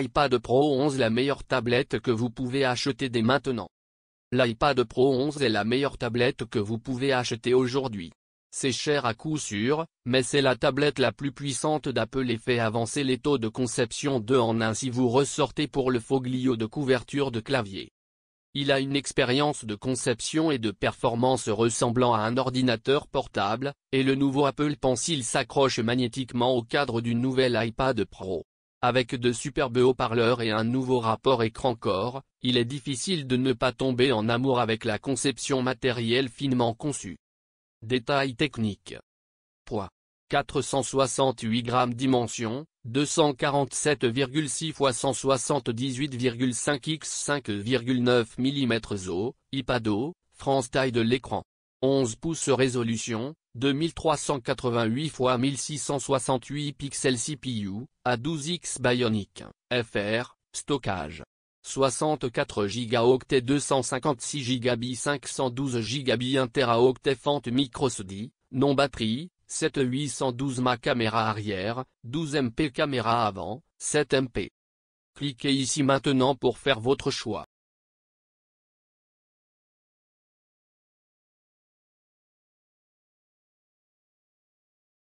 iPad Pro 11 la meilleure tablette que vous pouvez acheter dès maintenant. L'iPad Pro 11 est la meilleure tablette que vous pouvez acheter aujourd'hui. C'est cher à coup sûr, mais c'est la tablette la plus puissante d'Apple et fait avancer les taux de conception 2 en 1 si vous ressortez pour le Foglio de couverture de clavier. Il a une expérience de conception et de performance ressemblant à un ordinateur portable, et le nouveau Apple Pencil s'accroche magnétiquement au cadre du nouvel iPad Pro. Avec de superbes haut-parleurs et un nouveau rapport écran-corps, il est difficile de ne pas tomber en amour avec la conception matérielle finement conçue. Détails techniques. Poids. 468 grammes dimension, 247,6 x 178,5 x 5,9 mm zo, IPADO, France taille de l'écran. 11 pouces résolution, 2388 x 1668 pixels CPU, à 12X Bionic, FR, stockage. 64 Go 256 GB, 512 Go 1 Teraoctet Fente microSD, non batterie, 7812 Ma caméra arrière, 12 MP caméra avant, 7 MP. Cliquez ici maintenant pour faire votre choix.